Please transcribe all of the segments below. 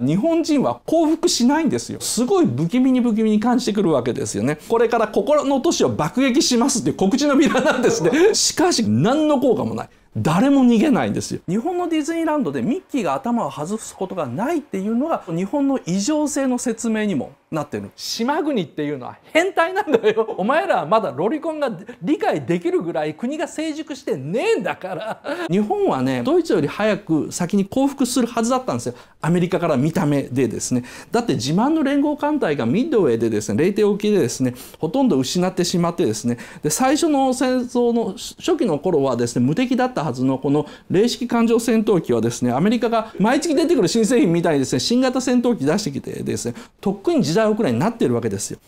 日本人は降伏しないんですよ。すごい不気味に不気味に感じてくるわけですよね。これから心の都市を爆撃しますっていう告知のビラなんですね。しかし、何の効果もない。誰も逃げないんですよ日本のディズニーランドでミッキーが頭を外すことがないっていうのが日本の異常性の説明にもなってる島国っていうのは変態なんだよお前らはまだロリコンが理解できるぐらい国が成熟してねえんだから日本はねドイツより早く先に降伏するはずだったんですよアメリカから見た目でですねだって自慢の連合艦隊がミッドウェーでですね冷帝沖でですねほとんど失ってしまってですねで最初の戦争の初期の頃はですね無敵だったはずのこの零式艦上戦闘機はですねアメリカが毎月出てくる新製品みたいにですね新型戦闘機出してきてですねとっくに時代遅れになっているわけですよ。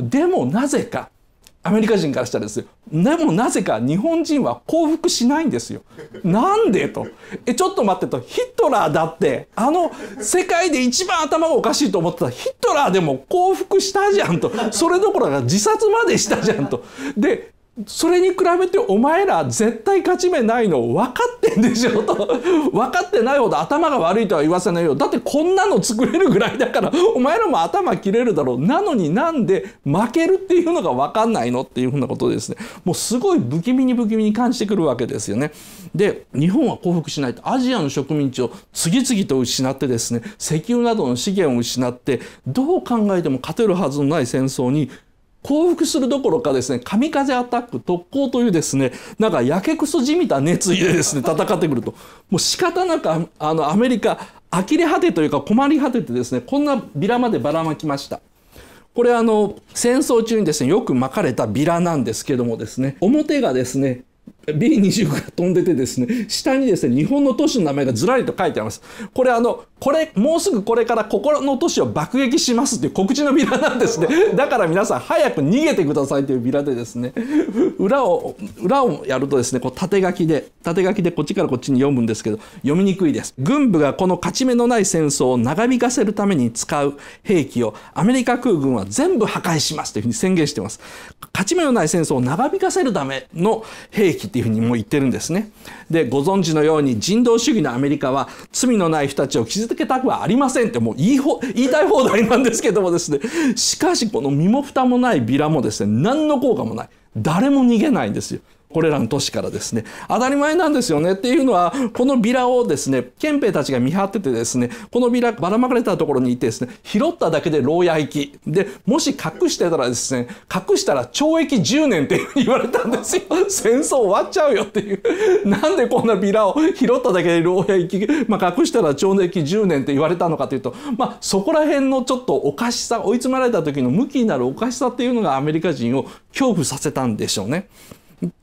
でもなぜかアメリカ人からしたらですよ。でもなぜか日本人は降伏しないんですよ。なんでと。え、ちょっと待ってと。ヒトラーだって、あの世界で一番頭がおかしいと思ってたヒトラーでも降伏したじゃんと。それどころか自殺までしたじゃんと。で、それに比べてお前ら絶対勝ち目ないの分かってんでしょと 分かってないほど頭が悪いとは言わせないよだってこんなの作れるぐらいだから お前らも頭切れるだろうなのになんで負けるっていうのが分かんないのっていうふうなことですねもうすごい不気味に不気味に感じてくるわけですよねで日本は降伏しないとアジアの植民地を次々と失ってですね石油などの資源を失ってどう考えても勝てるはずのない戦争に降伏するどころかですね、神風アタック特攻というですね、なんかやけくそじみた熱意でですね、戦ってくると。もう仕方なく、あの、アメリカ、呆れ果てというか困り果ててですね、こんなビラまでばらまきました。これあの戦争中にですねよく巻かれたビラなんですけどもですね表がですね B25 が飛んでてですね、下にですね、日本の都市の名前がずらりと書いてあります。これあの、これ、もうすぐこれから心の都市を爆撃しますっていう告知のビラなんですね。だから皆さん早く逃げてくださいというビラでですね、裏を、裏をやるとですね、こう縦書きで、縦書きでこっちからこっちに読むんですけど、読みにくいです。軍部がこの勝ち目のない戦争を長引かせるために使う兵器をアメリカ空軍は全部破壊しますというふうに宣言しています。勝ち目のない戦争を長引かせるための兵器っていうふうにも言ってるんですね。で、ご存知のように人道主義のアメリカは罪のない人たちを傷つけたくはありませんってもう言いほ言いたい放題なんですけどもですね、しかしこの身も蓋もないビラもですね、何の効果もない。誰も逃げないんですよ。これらの都市からですね当たり前なんですよねっていうのはこのビラをですね憲兵たちが見張っててですねこのビラばらまかれたところにいてですね拾っただけで牢屋行きでもし隠してたらですね隠したら懲役10年って言われたんですよ戦争終わっちゃうよっていうなんでこんなビラを拾っただけで牢屋行き、まあ、隠したら懲役10年って言われたのかというとまあそこら辺のちょっとおかしさ追い詰められた時の向きになるおかしさっていうのがアメリカ人を恐怖させたんでしょうね。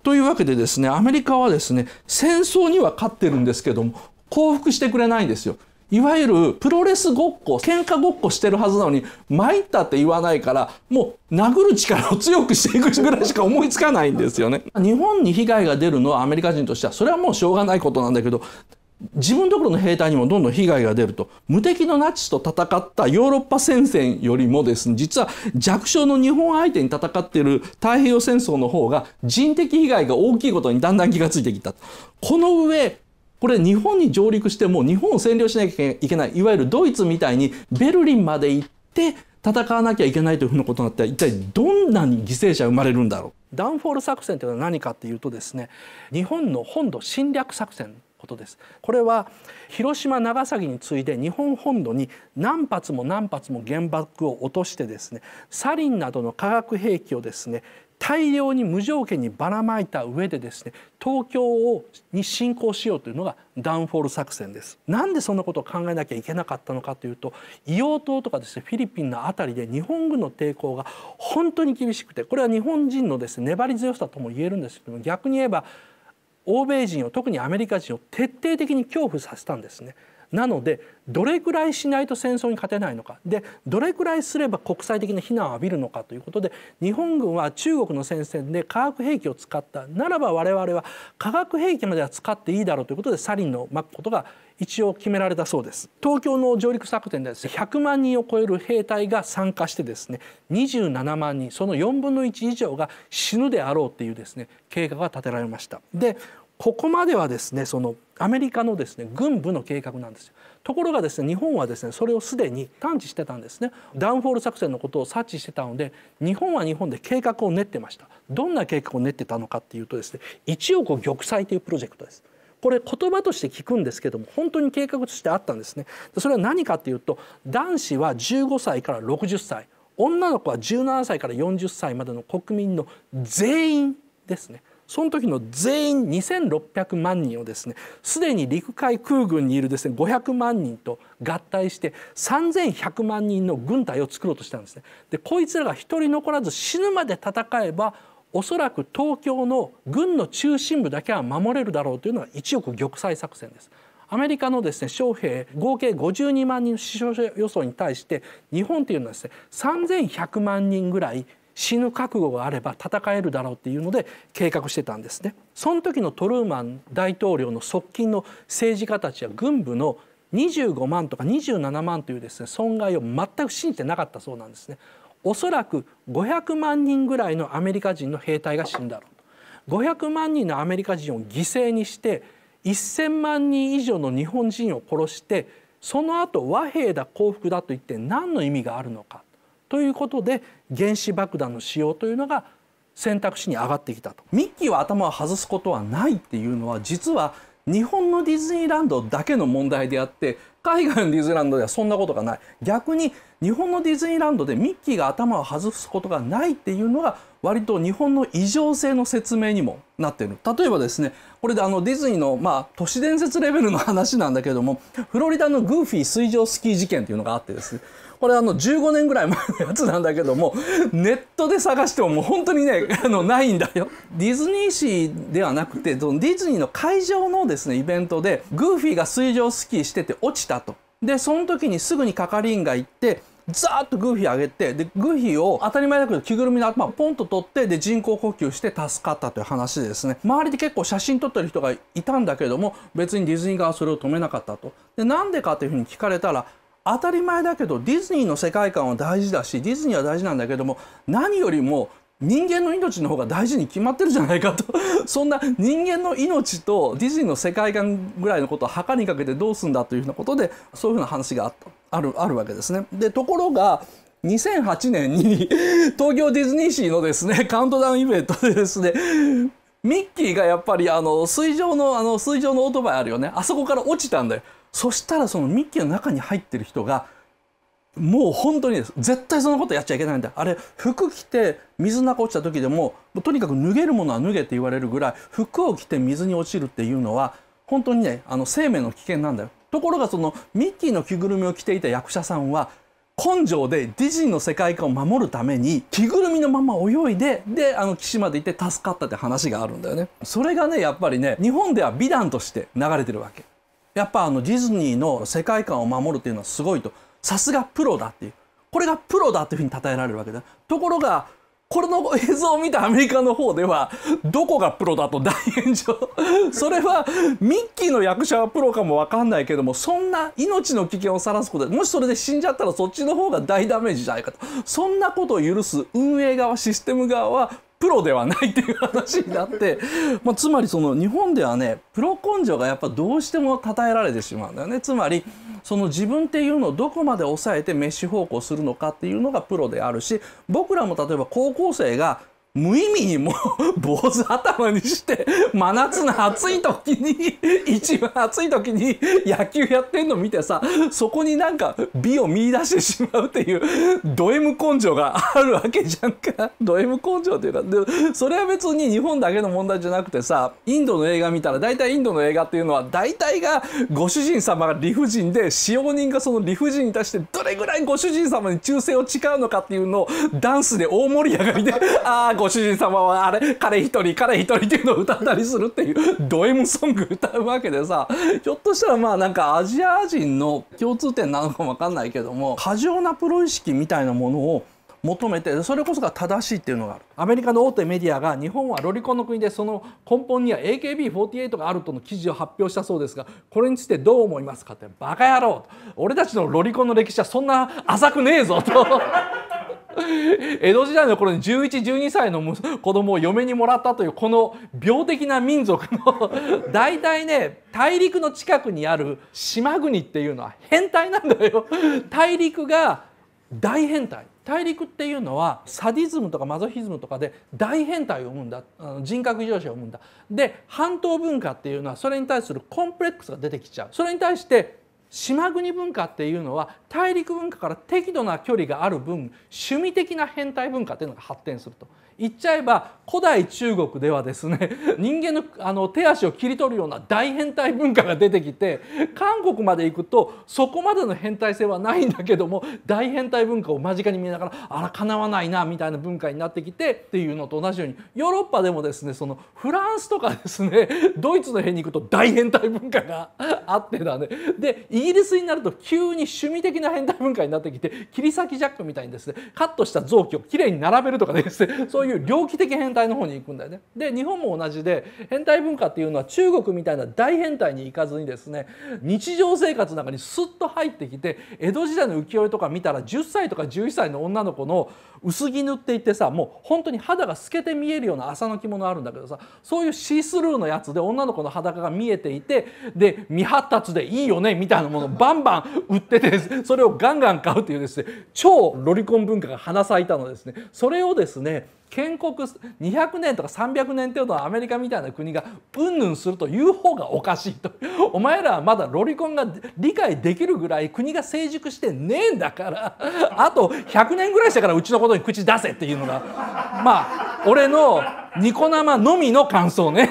というわけでですねアメリカはですね戦争には勝ってるんですけども降伏してくれないんですよ。いわゆるプロレスごっこ喧嘩ごっこしてるはずなのに参ったって言わないからもう殴る力を強くしていくぐらいしか思いつかないんですよね。日本に被害が出るのはアメリカ人としてはそれはもうしょうがないことなんだけど自分ところの兵隊にもどんどん被害が出ると無敵のナチスと戦ったヨーロッパ戦線よりもですね実は弱小の日本相手に戦っている太平洋戦争の方が人的被害が大きいことにだんだん気がついてきたこの上これ日本に上陸しても日本を占領しなきゃいけないいわゆるドイツみたいにベルリンまで行って戦わなきゃいけないというふうなことになって一体どんなに犠牲者生まれるんだろうダウンフォール作戦というのは何かっていうとですね日本の本土侵略作戦ことですこれは広島長崎に次いで日本本土に何発も何発も原爆を落としてですねサリンなどの化学兵器をですね大量に無条件にばらまいた上でですね東京をに侵攻しようというのがダウンフォール作戦ですなんでそんなことを考えなきゃいけなかったのかというと硫黄島とかですねフィリピンの辺りで日本軍の抵抗が本当に厳しくてこれは日本人のですね粘り強さとも言えるんですけども逆に言えば欧米人を特にアメリカ人を徹底的に恐怖させたんですね。なのでどれくらいしないと戦争に勝てないのかでどれくらいすれば国際的な非難を浴びるのかということで日本軍は中国の戦線で化学兵器を使ったならば我々は化学兵器までは使っていいだろうということでサリンのまくことが一応決められたそうです東京の上陸作戦でですね100万人を超える兵隊が参加してですね27万人その4分の1以上が死ぬであろうっていうですね計画が立てられましたでここまではですねそのアメリカのですね軍部の計画なんですよところがですね日本はですねそれをすでに探知してたんですねダウンフォール作戦のことを察知してたので日本は日本で計画を練ってましたどんな計画を練ってたのかっていうとですね1億玉砕というプロジェクトですこれ言葉として聞くんですけども本当に計画としてあったんですね。それは何かというと男子は15歳から60歳女の子は17歳から40歳までの国民の全員ですね。その時の全員2600万人をですねすでに陸海空軍にいるですね500万人と合体して3100万人の軍隊を作ろうとしたんですね。でこいつらが一人残らず死ぬまで戦えばおそらく東京の軍の中心部だけは守れるだろうというのが一億玉砕作戦です。アメリカのですね将兵合計52万人の死傷者予想に対して日本というのはですね3100万人ぐらい死ぬ覚悟があれば戦えるだろうっていうので計画してたんですね。その時のトルーマン大統領の側近の政治家たちは軍部の25万とか27万というですね損害を全く信じてなかったそうなんですね。おそらく500万人ぐらいのアメリカ人の兵隊が死んだろう500万人のアメリカ人を犠牲にして1,000万人以上の日本人を殺してその後和平だ降伏だと言って何の意味があるのかということで原子爆弾の使用というのが選択肢に上がってきたとミッキーは頭を外すことはないっていうのは実は日本のディズニーランドだけの問題であって海外のディズニーランドではそんなことがない逆に日本のディズニーランドでミッキーが頭を外すことがないっていうのが割と日本の異常性の説明にもなってる例えばですねこれであのディズニーのまあ都市伝説レベルの話なんだけどもフロリダのグーフィー水上スキー事件というのがあってですねこれあの15年ぐらい前のやつなんだけどもネットで探してももう本当にねあのないんだよ。ディズニーシーではなくてそのディズニーの会場のですねイベントでグーフィーが水上スキーしてて落ちたと。でその時にすぐに係員が行ってザーッとグーフィー上げてでグーフィーを当たり前だけど着ぐるみの頭ポンと取ってで人工呼吸して助かったという話でですね周りで結構写真撮ってる人がいたんだけども別にディズニー側はそれを止めなかったとでなんでかというふうに聞かれたら当たり前だけどディズニーの世界観は大事だしディズニーは大事なんだけども何よりも人間の命の方が大事に決まってるじゃないかと そんな人間の命とディズニーの世界観ぐらいのことを墓にかけてどうすんだというふうなことでそういうふうな話があるあるわけですね。でところが2008年に 東京ディズニーシーのですね カウントダウンイベントでですねミッキーがやっぱりあの水上のあの水上のオートバイあるよねあそこから落ちたんだよ。そしたらそのミッキーの中に入ってる人がもう本当にです絶対そのことやっちゃいけないんだあれ服着て水の中落ちた時でもとにかく脱げるものは脱げって言われるぐらい服を着て水に落ちるっていうのは本当にねあの生命の危険なんだよところがそのミッキーの着ぐるみを着ていた役者さんは根性でディズニーの世界観を守るために着ぐるみのまま泳いでであの岸まで行って助かったって話があるんだよねそれがねやっぱりね日本では美談として流れてるわけやっぱあのディズニーの世界観を守るというのはすごいとさすがプロだっていうこれがプロだっていうふうに称えられるわけだところがこれの映像を見たアメリカの方ではどこがプロだと大炎上それはミッキーの役者はプロかも分かんないけどもそんな命の危険をさらすことでもしそれで死んじゃったらそっちの方が大ダメージじゃないかとそんなことを許す運営側システム側はプロではないという話になって、まあ、つまりその日本ではねプロ根性がやっぱどうしても称えられてしまうんだよねつまりその自分っていうのをどこまで抑えてメッシ方向するのかっていうのがプロであるし僕らも例えば高校生が無意味にもう坊主頭にして真夏の暑い時に一番暑い時に野球やってんの見てさそこになんか美を見出してしまうっていうド M 根性があるわけじゃんかド M 根性っていうかでそれは別に日本だけの問題じゃなくてさインドの映画見たら大体インドの映画っていうのは大体がご主人様が理不尽で使用人がその理不尽に対してどれぐらいご主人様に忠誠を誓うのかっていうのをダンスで大盛り上がりでああご主人様はあれ、彼一人、彼一人っていうのを歌ったりするっていう、ド M ソング歌うわけでさ、ひょっとしたらまあなんかアジア人の共通点なのかもわかんないけども、過剰なプロ意識みたいなものを求めてそれこそが正しいっていうのがあるアメリカの大手メディアが日本はロリコンの国でその根本には AKB48 があるとの記事を発表したそうですがこれについてどう思いますかってバカ野郎俺たちのロリコンの歴史はそんな浅くねえぞと 江戸時代の頃に1112歳の子供を嫁にもらったというこの病的な民族の 大体ね大陸の近くにある島国っていうのは変態なんだよ。大陸が大変態大陸っていうのはサディズムとかマゾヒズムとかで大変態を生むんだ人格異常者を生むんだで半島文化っていうのはそれに対するコンプレックスが出てきちゃうそれに対して島国文化っていうのは大陸文化から適度な距離がある分趣味的な変態文化っていうのが発展すると言っちゃえば古代中国ではですね 人間のあの手足を切り取るような大変態文化が出てきて韓国まで行くとそこまでの変態性はないんだけども大変態文化を間近に見ながらあらかなわないなみたいな文化になってきてっていうのと同じようにヨーロッパでもですねそのフランスとかですねドイツの辺に行くと大変態文化があってだね。でイギリスになると急に趣味的な変態文化になってきて切り裂きジャックみたいにですねカットした臓器をきれいに並べるとかですね そういう猟奇的変態の方に行くんだよね。で日本も同じで変態文化っていうのは中国みたいな大変態に行かずにですね日常生活の中にスッと入ってきて江戸時代の浮世絵とか見たら10歳とか11歳の女の子の薄着塗っていってさもう本当に肌が透けて見えるような麻の着物あるんだけどさそういうシースルーのやつで女の子の裸が見えていてで未発達でいいよねみたいなものバンバン売ってて、それをガンガン買うというですね超ロリコン文化が花咲いたのですねそれをですね建国200年とか300年程度のアメリカみたいな国がうんぬんするという方がおかしいとお前らはまだロリコンが理解できるぐらい国が成熟してねえんだからあと100年ぐらいしてからうちのことに口出せっていうのがまあ俺のニコ生のみの感想ね。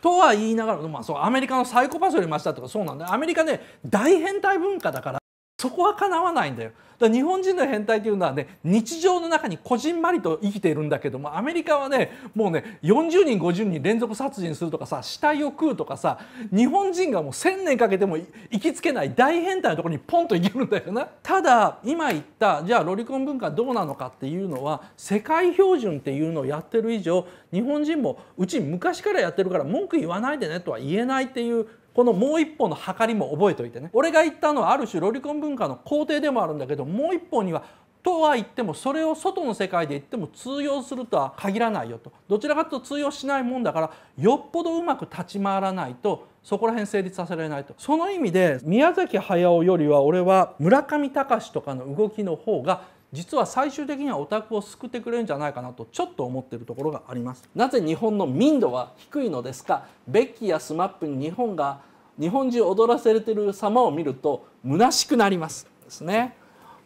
とは言いながら、まあ、そうアメリカのサイコパスよりましたとかそうなんだアメリカね大変態文化だからそこはかなわないんだよだ日本人の変態というのはね日常の中にこじんまりと生きているんだけどもアメリカはねもうね40人50人連続殺人するとかさ死体を食うとかさ日本人がもう1,000年かけても行きつけない大変態のところにポンと行けるんだよな。ただ今言ったじゃあロリコン文化どうなのかっていうのは世界標準っていうのをやってる以上日本人もうち昔からやってるから文句言わないでねとは言えないっていうこのもう一本の計りも覚えておいてね俺が言ったのはある種ロリコン文化の肯定でもあるんだけどもう一本にはとは言ってもそれを外の世界で言っても通用するとは限らないよとどちらかというと通用しないもんだからよっぽどうまく立ち回らないとそこら辺成立させられないとその意味で宮崎駿よりは俺は村上隆とかの動きの方が実は最終的にはオタクを救ってくれるんじゃないかなとちょっと思ってるところがありますなぜ日本の民度は低いのですかベッキーやスマップに日本が日本中踊らされてる様を見ると虚しくなりますですね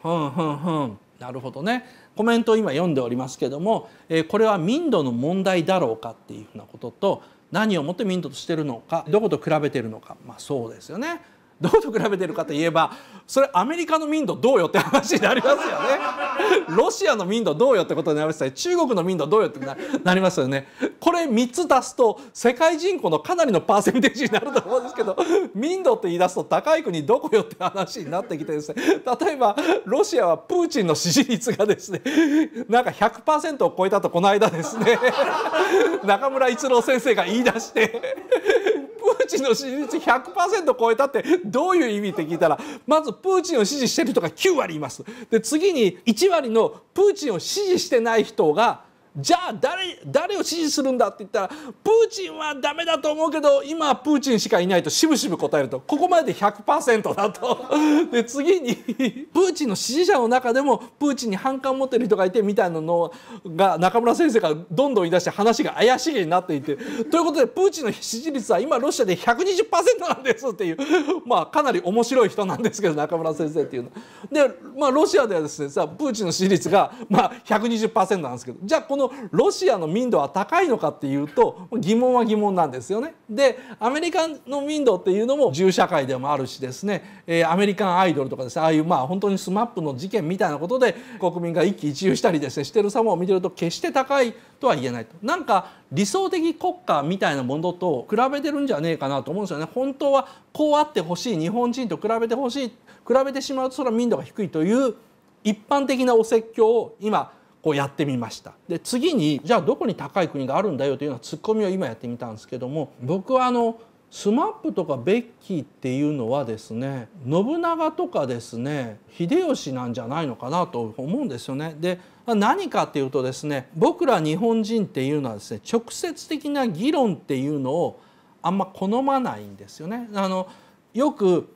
ふんふんふんなるほどねコメントを今読んでおりますけども、えー、これは民度の問題だろうかっていうふうなことと何をもって民度としてるのかどこと比べてるのかまあそうですよねどうと比べてるかといえばそれアメリカの民度どうよって話になりますよねロシアの民度どうよってことになりますし中国の民度どうよってなりますよねこれ3つ足すと世界人口のかなりのパーセンテージになると思うんですけど民度って言い出すと高い国どこよって話になってきてですね例えばロシアはプーチンの支持率がですねなんか100%を超えたとこの間ですね中村逸郎先生が言い出してーチンの支持率100%超えたってどういう意味って聞いたらまずプーチンを支持してる人が9割いますで次に1割のプーチンを支持してない人がじゃあ誰誰を支持するんだって言ったらプーチンはダメだと思うけど今はプーチンしかいないとしぶしぶ答えるとここまでで100%だと で次にプーチンの支持者の中でもプーチンに反感を持ってる人がいてみたいなのが中村先生がどんどん言い出して話が怪しげになっていてということでプーチンの支持率は今ロシアで120%なんですっていうまあかなり面白い人なんですけど中村先生っていうの。でまあロシアではですねさプーチンの支持率がまあ120%なんですけどじゃあこののロシアの民度は高いのかっていうと疑問は疑問なんですよね。でアメリカの民度っていうのも銃社会でもあるしですね、えー、アメリカンアイドルとかですねああいうまあ本当に SMAP の事件みたいなことで国民が一喜一憂したりですねしてる様を見てると決して高いとは言えないと。なんか理想的国家みたいなものと比べてるんじゃねえかなと思うんですよね。本当はこうあってほしい日本人と比べてほしい比べてしまうとそれは民度が低いという一般的なお説教を今こうやってみましたで次にじゃあどこに高い国があるんだよというようなツッコミを今やってみたんですけども僕はあのスマップとかベッキーっていうのはですね信長とかですね秀吉なんじゃないのかなと思うんですよね。で何かっていうとですね僕ら日本人っていうのはですね直接的な議論っていうのをあんま好まないんですよね。あのよく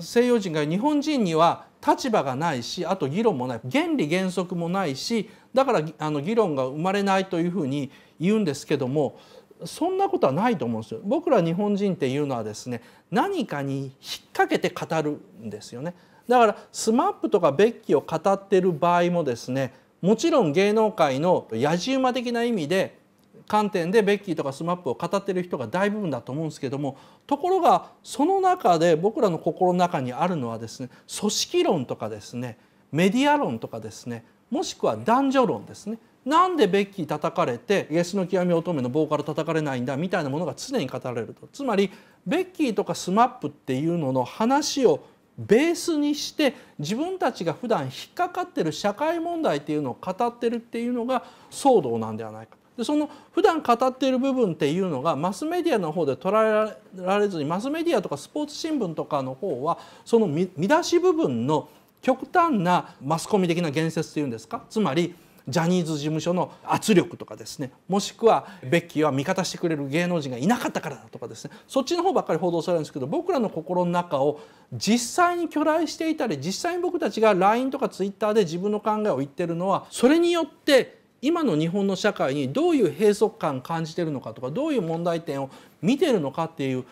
西洋人が日本人には立場がないしあと議論もない原理原則もないしだからあの議論が生まれないというふうに言うんですけどもそんなことはないと思うんですよ。僕ら日本人っていうのはですね何かに引っ掛けて語るんですよね。だからスマップとかベッキーを語ってる場合もですねもちろん芸能界の野じ馬的な意味で観点でベッキーとか SMAP を語ってる人が大部分だと思うんですけどもところがその中で僕らの心の中にあるのはですね組織論とかですねメディア論とかですねもしくは男女論ですねなんでベッキー叩かれて「イエスの極み乙女のボーカル叩かれないんだ」みたいなものが常に語られるとつまりベッキーとか SMAP っていうのの話をベースにして自分たちが普段引っかかってる社会問題っていうのを語ってるっていうのが騒動なんではないかでその普段語っている部分っていうのがマスメディアの方で捉えられずにマスメディアとかスポーツ新聞とかの方はその見出し部分の極端なマスコミ的な言説っていうんですかつまりジャニーズ事務所の圧力とかですねもしくはベッキーは味方してくれる芸能人がいなかったからだとかですねそっちの方ばっかり報道されるんですけど僕らの心の中を実際に巨来していたり実際に僕たちが LINE とか Twitter で自分の考えを言ってるのはそれによって今の日本の社会にどういう閉塞感感じてるのかとかどういう問題点を見てるのかっていう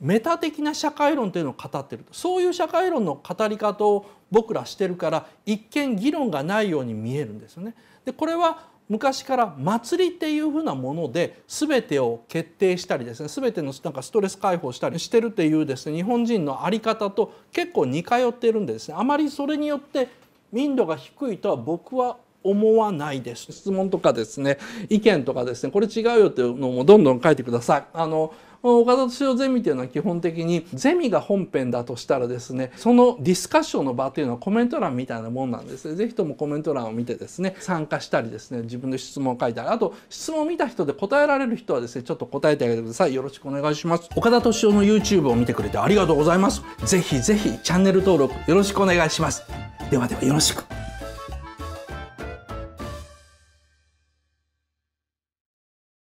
メタ的な社会論というのを語ってるそういう社会論の語り方を僕らしてるから一見議論がないように見えるんですよね。でこれは昔から祭りっていうふうなもので全てを決定したりですね全てのなんかストレス解放したりしてるっていうですね日本人の在り方と結構似通ってるんでですねあまりそれによって民度が低いとは僕は思わないです質問とかですね意見とかですねこれ違うよっていうのもどんどん書いてください。あの岡田敏夫ゼミというのは基本的にゼミが本編だとしたらですねそのディスカッションの場というのはコメント欄みたいなもんなんですね是非ともコメント欄を見てですね参加したりですね自分の質問を書いたりあと質問を見た人で答えられる人はですねちょっと答えてあげてくださいよろしくお願いします岡田敏夫の YouTube を見てくれてありがとうございます是非是非チャンネル登録よろしくお願いしますではではよろしく